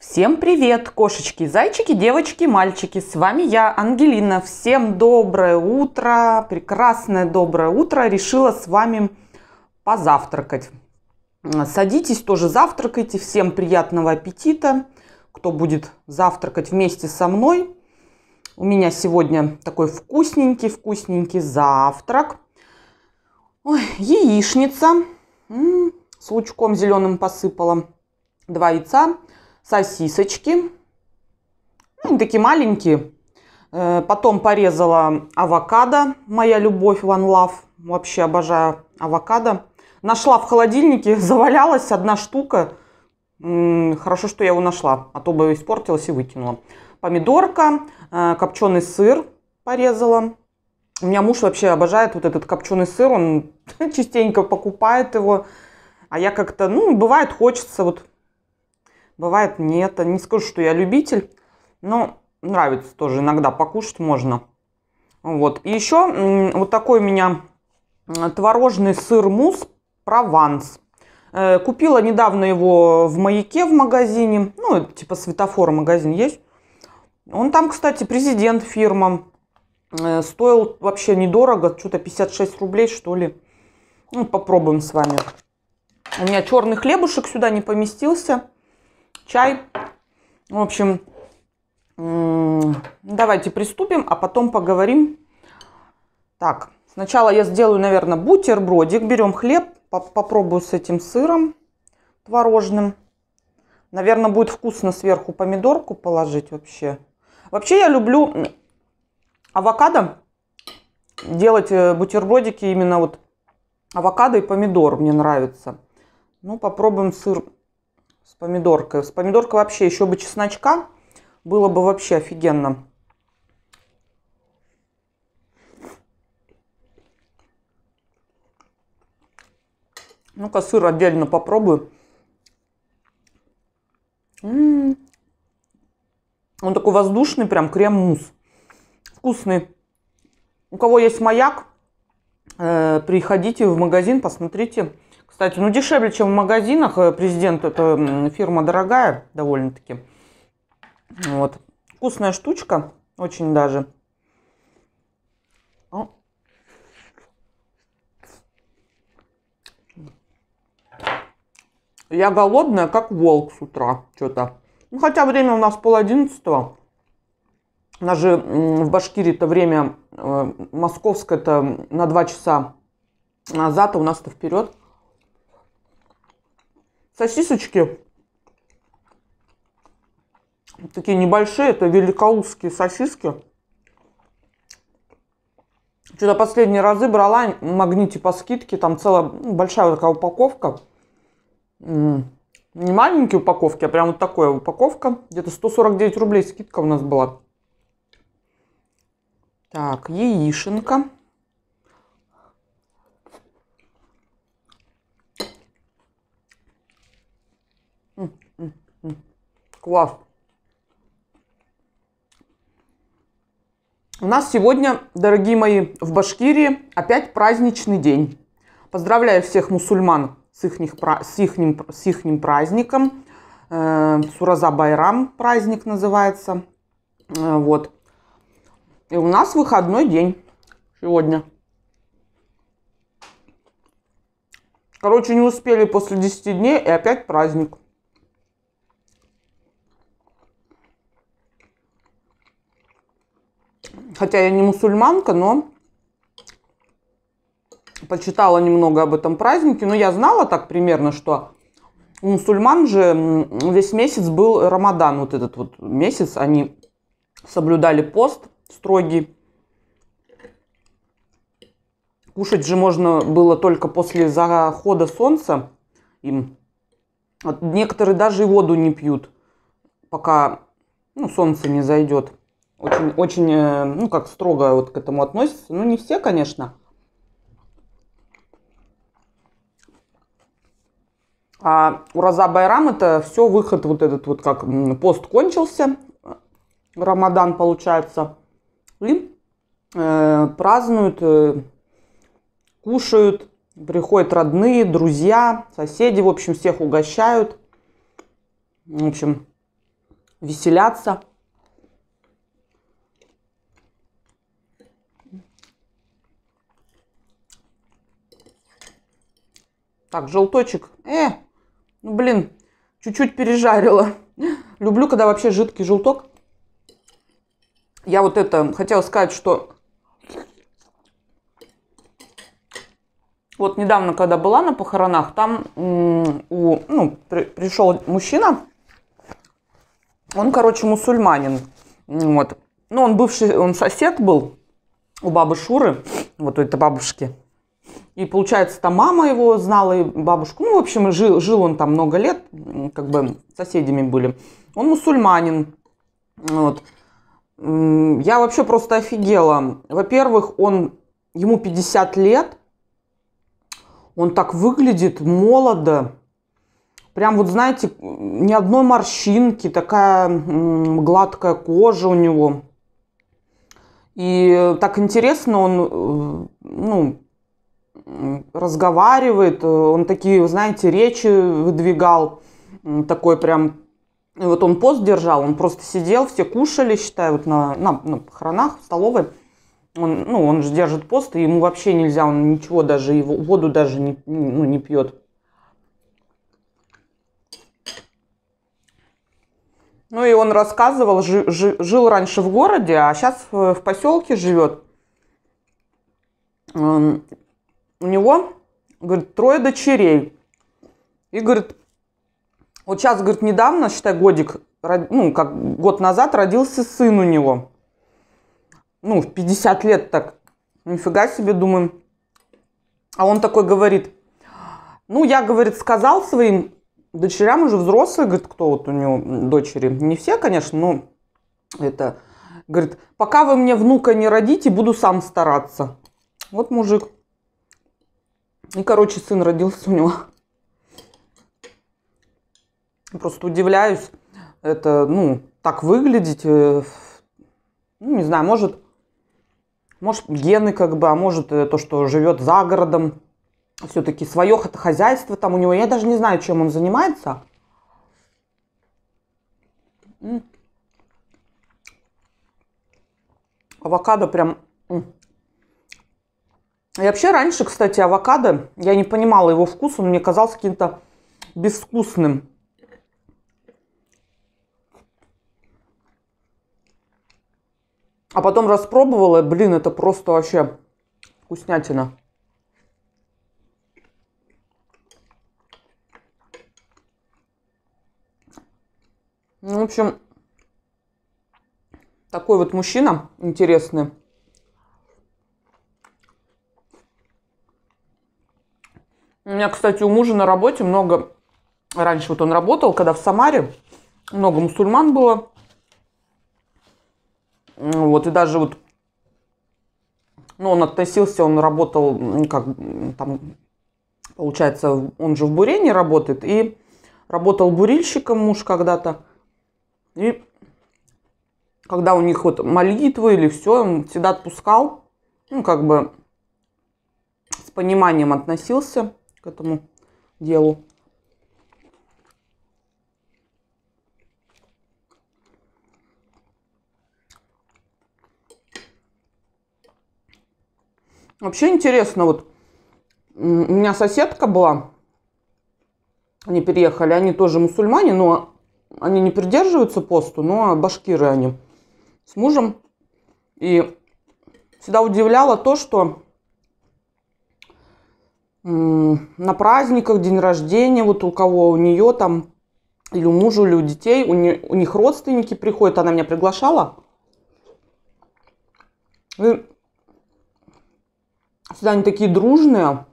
Всем привет, кошечки, зайчики, девочки, мальчики. С вами я, Ангелина. Всем доброе утро, прекрасное доброе утро. Решила с вами позавтракать. Садитесь, тоже завтракайте. Всем приятного аппетита. Кто будет завтракать вместе со мной. У меня сегодня такой вкусненький-вкусненький завтрак. Ой, яичница М -м, с лучком зеленым посыпала. Два яйца сосисочки. Ну, они такие маленькие. Э, потом порезала авокадо. Моя любовь, one love. Вообще обожаю авокадо. Нашла в холодильнике, завалялась одна штука. Хорошо, что я его нашла, а то бы испортилась и выкинула. Помидорка, э, копченый сыр порезала. У меня муж вообще обожает вот этот копченый сыр, он частенько покупает его. А я как-то, ну, бывает, хочется вот бывает нет. Не скажу, что я любитель, но нравится тоже иногда покушать можно. Вот. И еще вот такой у меня творожный сыр мус «Прованс». Э, купила недавно его в «Маяке» в магазине. Ну, типа светофора магазин есть. Он там, кстати, президент фирма. Э, стоил вообще недорого, что-то 56 рублей, что ли. Ну, попробуем с вами. У меня черный хлебушек сюда не поместился чай. В общем, давайте приступим, а потом поговорим. Так, сначала я сделаю, наверное, бутербродик. Берем хлеб, попробую с этим сыром творожным. Наверное, будет вкусно сверху помидорку положить вообще. Вообще я люблю авокадо делать э, бутербродики именно вот авокадо и помидор мне нравится. Ну, попробуем сыр с помидоркой. С помидоркой вообще еще бы чесночка. Было бы вообще офигенно. Ну-ка сыр отдельно попробую. М м-м. -м -м. Он такой воздушный, прям крем мус Вкусный. У кого есть маяк, э, приходите в магазин, посмотрите. Кстати, ну дешевле, чем в магазинах. Э, президент это фирма дорогая довольно-таки. Вот. Вкусная штучка. Очень даже. Я голодная, как волк с утра. Что-то. Ну, хотя время у нас пол одиннадцатого. У нас же в башкирии это время э, московское это на два часа назад, а у нас-то вперед. Сосисочки такие небольшие, это великолузские сосиски. Что-то последние разы брала магните по скидке, там целая ну, большая вот такая упаковка. Не маленькие упаковки, а прям вот такая упаковка. Где-то 149 рублей скидка у нас была. Так, яишенка. Класс. У нас сегодня, дорогие мои, в Башкирии опять праздничный день. Поздравляю всех мусульман с их, с их, с их праздником. Э, Сураза Байрам праздник называется. Э, вот. И у нас выходной день сегодня. Короче, не успели после 10 дней и опять праздник. хотя я не мусульманка, но почитала немного об этом празднике. Но я знала так примерно, что у мусульман же весь месяц был Рамадан, вот этот вот месяц. Они соблюдали пост строгий. Кушать же можно было только после захода солнца им. некоторые даже и воду не пьют, пока ну, солнце не зайдет очень, очень, э, ну, как строго вот к этому относятся. Ну, не все, конечно. А у Роза Байрам это все выход вот этот вот как пост кончился, Рамадан получается, и э, празднуют, э, кушают, приходят родные, друзья, соседи, в общем, всех угощают, в общем, веселятся. Так, желточек. Э, ну блин, чуть-чуть пережарила. Люблю, когда вообще жидкий желток. Я вот это хотела сказать, что вот недавно, когда была на похоронах, там у, ну, при, пришел мужчина, он, короче, мусульманин. Вот. Ну, он бывший, он сосед был у бабы Шуры, вот у этой бабушки. И получается, там мама его знала и бабушку. Ну, в общем, жил, жил он там много лет, как бы соседями были. Он мусульманин. Вот. Я вообще просто офигела. Во-первых, он, ему 50 лет, он так выглядит молодо. Прям вот, знаете, ни одной морщинки, такая гладкая кожа у него. И так интересно, он, э, ну, разговаривает, он такие, знаете, речи выдвигал, такой прям вот он пост держал, он просто сидел, все кушали, считай, вот на, на, на похоронах, в столовой. Он, ну, он же держит пост, и ему вообще нельзя, он ничего даже, его воду даже не, ну, не пьет. Ну и он рассказывал, жи, жи, жил раньше в городе, а сейчас э, в поселке живет. Эм, у него, говорит, трое дочерей. И, говорит, вот сейчас, говорит, недавно, считай, годик, ну, как год назад родился сын у него. Ну, в 50 лет так. Нифига себе, думаем. А он такой говорит, ну, я, говорит, сказал своим дочерям уже взрослые, говорит, кто вот у него дочери. Не все, конечно, но это... Говорит, пока вы мне внука не родите, буду сам стараться. Вот мужик. И, короче, сын родился у него. Просто удивляюсь. Это, ну, так выглядеть. Э, ну, не знаю, может, может, гены как бы, а может, э, то, что живет за городом. Все-таки свое хозяйство там у него. Я даже не знаю, чем он занимается. Авокадо прям... И вообще раньше, кстати, авокадо, я не понимала его вкус, он мне казался каким-то безвкусным. А потом распробовала, блин, это просто вообще вкуснятина. Ну, в общем, такой вот мужчина интересный. У меня, кстати, у мужа на работе много... Раньше вот он работал, когда в Самаре много мусульман было. Вот, и даже вот... Ну, он относился, он работал, как там, получается, он же в Бурении работает, и работал бурильщиком муж когда-то. И когда у них вот молитвы или все, он всегда отпускал, ну, как бы с пониманием относился этому делу. Вообще интересно, вот у меня соседка была, они переехали, они тоже мусульмане, но они не придерживаются посту, но башкиры они с мужем. И всегда удивляло то, что на праздниках, день рождения, вот у кого у нее там, или у мужа, или у детей, у, не, у них родственники приходят, она меня приглашала. И всегда они такие дружные,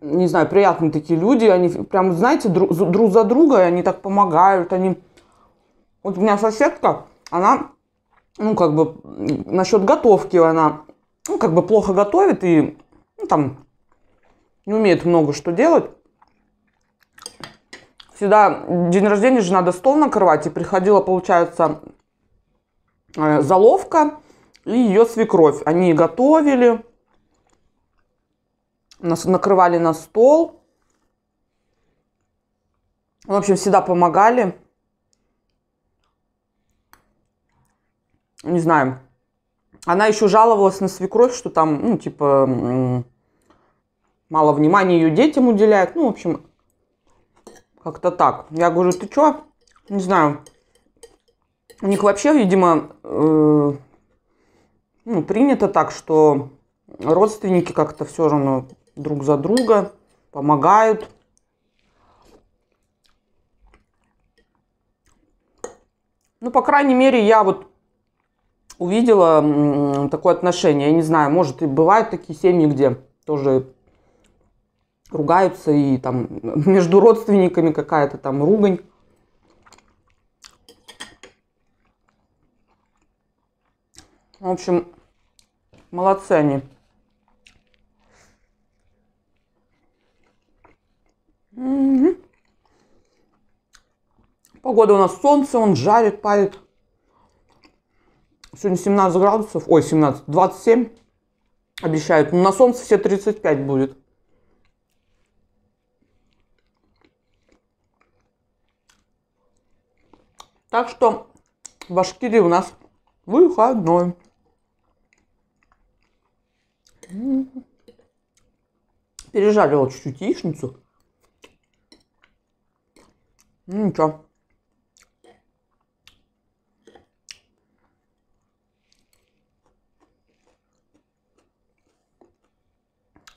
не знаю, приятные такие люди, они прям, знаете, друг, друг за друга, они так помогают, они... Вот у меня соседка, она, ну, как бы, насчет готовки она ну, как бы плохо готовит и ну, там не умеет много что делать. Всегда день рождения же надо стол накрывать, и приходила, получается, э, заловка и ее свекровь. Они готовили, нас накрывали на стол. В общем, всегда помогали. Не знаю, она еще жаловалась на свекровь, что там, ну, типа, мало внимания ее детям уделяют. Ну, в общем, как-то так. Я говорю, ты что? Не знаю. У них вообще, видимо, э, ну, принято так, что родственники как-то все равно друг за друга помогают. Ну, по крайней мере, я вот увидела такое отношение. Я не знаю, может, и бывают такие семьи, где тоже ругаются, и там между родственниками какая-то там ругань. В общем, молодцы они. Угу. Погода у нас солнце, он жарит, парит. Сегодня 17 градусов, ой, 17, 27 обещают. Но на солнце все 35 будет. Так что в Башкирии у нас выходной. Пережарила чуть-чуть яичницу. Ну ничего.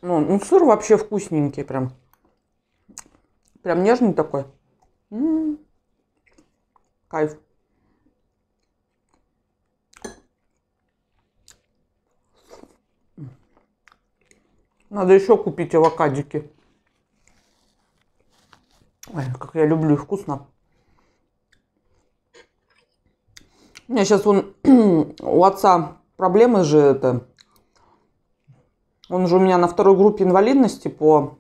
Ну, ну сыр вообще вкусненький прям. Прям нежный такой. М -м -м. Кайф. Надо еще купить авокадики. Ой, как я люблю их вкусно. У меня сейчас он у отца проблемы же это он же у меня на второй группе инвалидности по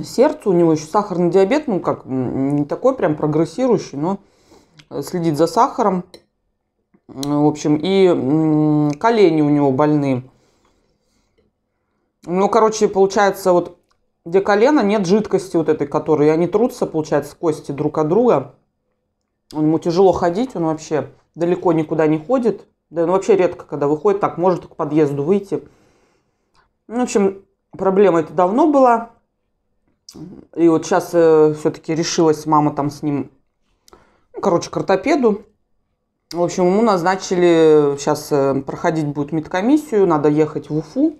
сердцу. У него еще сахарный диабет, ну как, не такой прям прогрессирующий, но э, следит за сахаром. В общем, и колени у него больные. Ну, короче, получается, вот где колено, нет жидкости вот этой, которой. они трутся, получается, кости друг от друга. ему тяжело ходить, он вообще далеко никуда не ходит. Да, ну, вообще редко, когда выходит, так, может к подъезду выйти – ну, в общем, проблема это давно была. И вот сейчас э, все-таки решилась мама там с ним, ну, короче, к ортопеду. В общем, ему назначили, сейчас э, проходить будет медкомиссию, надо ехать в Уфу.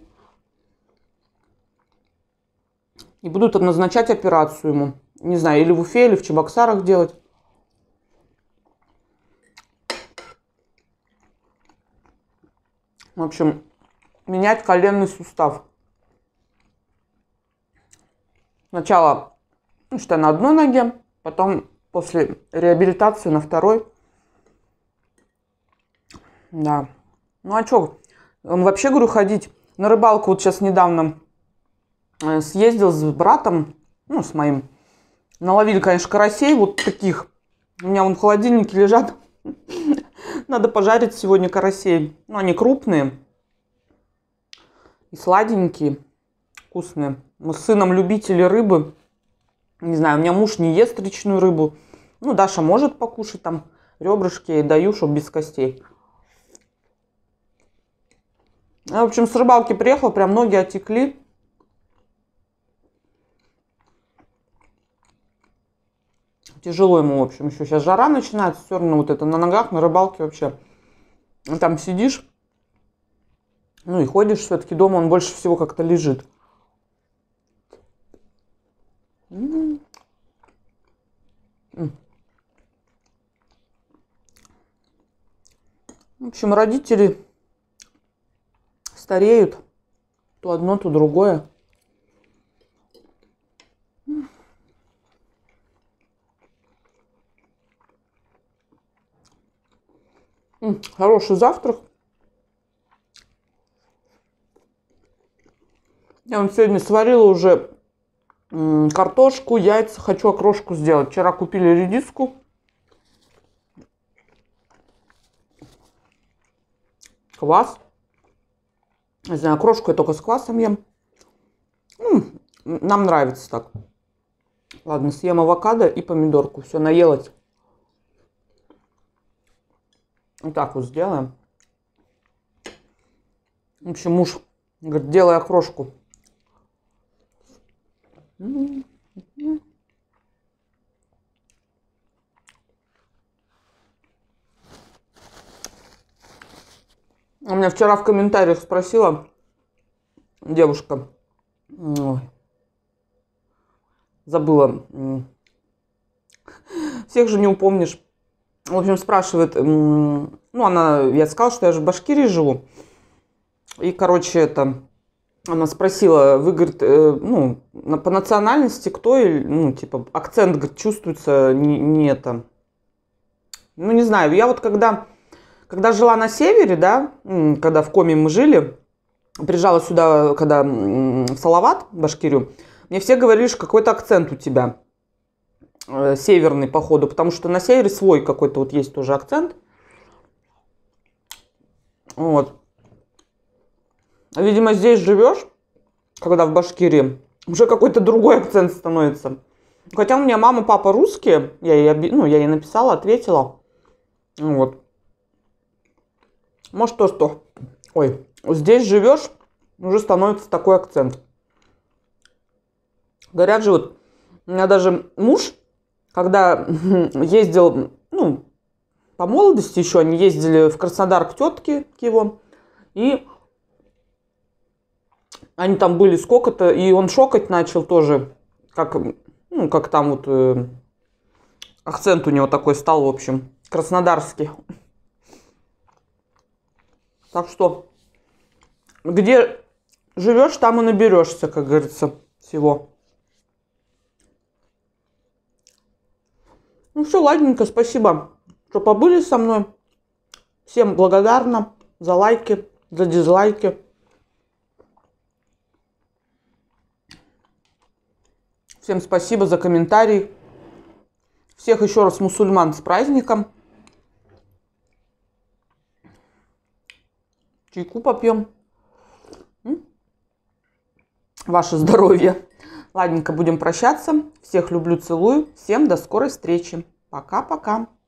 И будут назначать операцию ему. Не знаю, или в Уфе, или в Чебоксарах делать. В общем, менять коленный сустав. Сначала ну, что на одной ноге, потом после реабилитации на второй. Да. Ну а что? Он вообще, говорю, ходить на рыбалку вот сейчас недавно э, съездил с братом, ну, с моим. Наловили, конечно, карасей вот таких. У меня вон в холодильнике лежат. Надо пожарить сегодня карасей. Ну, они крупные и сладенькие, вкусные. Мы с сыном любители рыбы. Не знаю, у меня муж не ест речную рыбу. Ну, Даша может покушать там ребрышки, даю, чтобы без костей. Я, а, в общем, с рыбалки приехала, прям ноги отекли. Тяжело ему, в общем, еще сейчас жара начинается, все равно вот это на ногах, на рыбалке вообще. Там сидишь, ну и ходишь все-таки дома, он больше всего как-то лежит. В общем, родители стареют. То одно, то другое. хороший завтрак. Я вам сегодня сварила уже картошку, яйца. Хочу окрошку сделать. Вчера купили редиску. Квас. Не знаю, окрошку я только с квасом ем. М ну, -м, нам нравится так. Ладно, съем авокадо и помидорку. Все, наелась. Вот так вот сделаем. В общем, муж говорит, делай окрошку. У а меня вчера в комментариях спросила девушка, ой, забыла, всех же не упомнишь. В общем, спрашивает, ну, она, я сказала, что я же в Башкирии живу. И, короче, это, она спросила, вы, говорит, э, ну, по национальности кто, или, ну, типа, акцент, говорит, чувствуется не, не это. Ну, не знаю, я вот когда, когда жила на севере, да, когда в Коме мы жили, приезжала сюда, когда в Салават, Башкирию, мне все говорили, что какой-то акцент у тебя э, северный, походу, потому что на севере свой какой-то вот есть тоже акцент. Вот. Видимо, здесь живешь, когда в Башкирии, уже какой-то другой акцент становится. Хотя у меня мама, папа русские, я ей, ну, я ей написала, ответила. Вот. Может, то, что... Ой, здесь живешь, уже становится такой акцент. Говорят же, вот, у меня даже муж, когда ездил, ну, по молодости еще, они ездили в Краснодар к тетке к его, и они там были сколько-то, и он шокать начал тоже, как, ну, как там вот э, акцент у него такой стал, в общем, краснодарский. Так что, где живешь, там и наберешься, как говорится, всего. Ну все, ладненько, спасибо, что побыли со мной. Всем благодарна за лайки, за дизлайки. Всем спасибо за комментарий. Всех еще раз мусульман с праздником. Чайку попьем. Ваше здоровье. Ладненько будем прощаться. Всех люблю, целую. Всем до скорой встречи. Пока-пока.